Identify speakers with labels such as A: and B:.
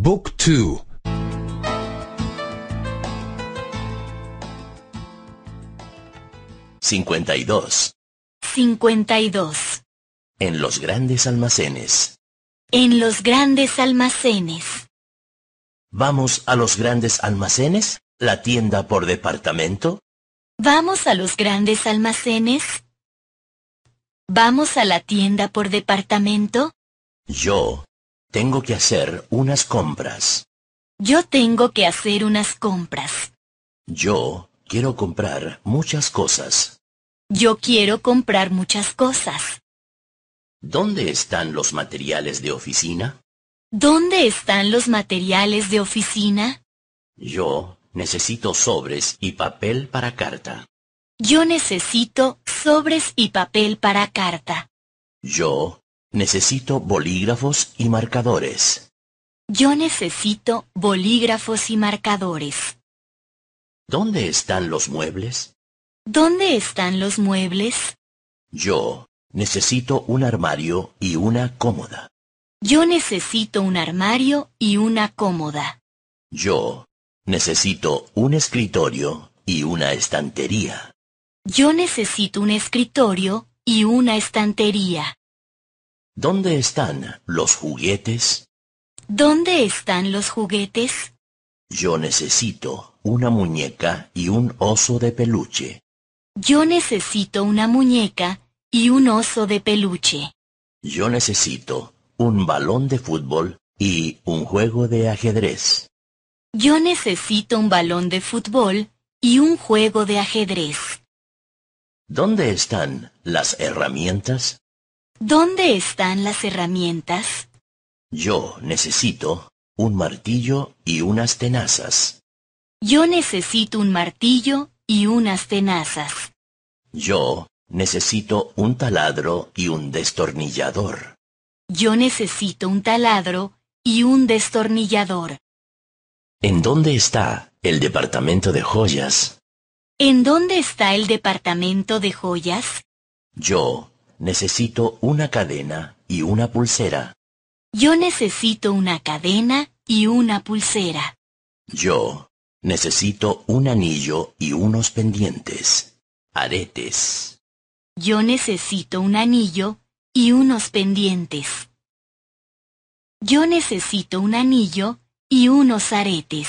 A: Book 2 52
B: 52
A: En los grandes almacenes
B: En los grandes almacenes
A: ¿Vamos a los grandes almacenes? ¿La tienda por departamento?
B: ¿Vamos a los grandes almacenes? ¿Vamos a la tienda por departamento?
A: Yo tengo que hacer unas compras.
B: Yo tengo que hacer unas compras.
A: Yo quiero comprar muchas cosas.
B: Yo quiero comprar muchas cosas.
A: ¿Dónde están los materiales de oficina?
B: ¿Dónde están los materiales de oficina?
A: Yo necesito sobres y papel para carta.
B: Yo necesito sobres y papel para carta.
A: Yo Necesito bolígrafos y marcadores.
B: Yo necesito bolígrafos y marcadores.
A: ¿Dónde están los muebles?
B: ¿Dónde están los muebles?
A: Yo necesito un armario y una cómoda.
B: Yo necesito un armario y una cómoda.
A: Yo necesito un escritorio y una estantería.
B: Yo necesito un escritorio y una estantería.
A: ¿Dónde están los juguetes?
B: ¿Dónde están los juguetes?
A: Yo necesito una muñeca y un oso de peluche.
B: Yo necesito una muñeca y un oso de peluche.
A: Yo necesito un balón de fútbol y un juego de ajedrez.
B: Yo necesito un balón de fútbol y un juego de ajedrez.
A: ¿Dónde están las herramientas?
B: ¿Dónde están las herramientas?
A: Yo necesito un martillo y unas tenazas.
B: Yo necesito un martillo y unas tenazas.
A: Yo necesito un taladro y un destornillador.
B: Yo necesito un taladro y un destornillador.
A: ¿En dónde está el departamento de joyas?
B: ¿En dónde está el departamento de joyas?
A: Yo Necesito una cadena y una pulsera.
B: Yo necesito una cadena y una pulsera.
A: Yo necesito un anillo y unos pendientes. Aretes.
B: Yo necesito un anillo y unos pendientes. Yo necesito un anillo y unos aretes.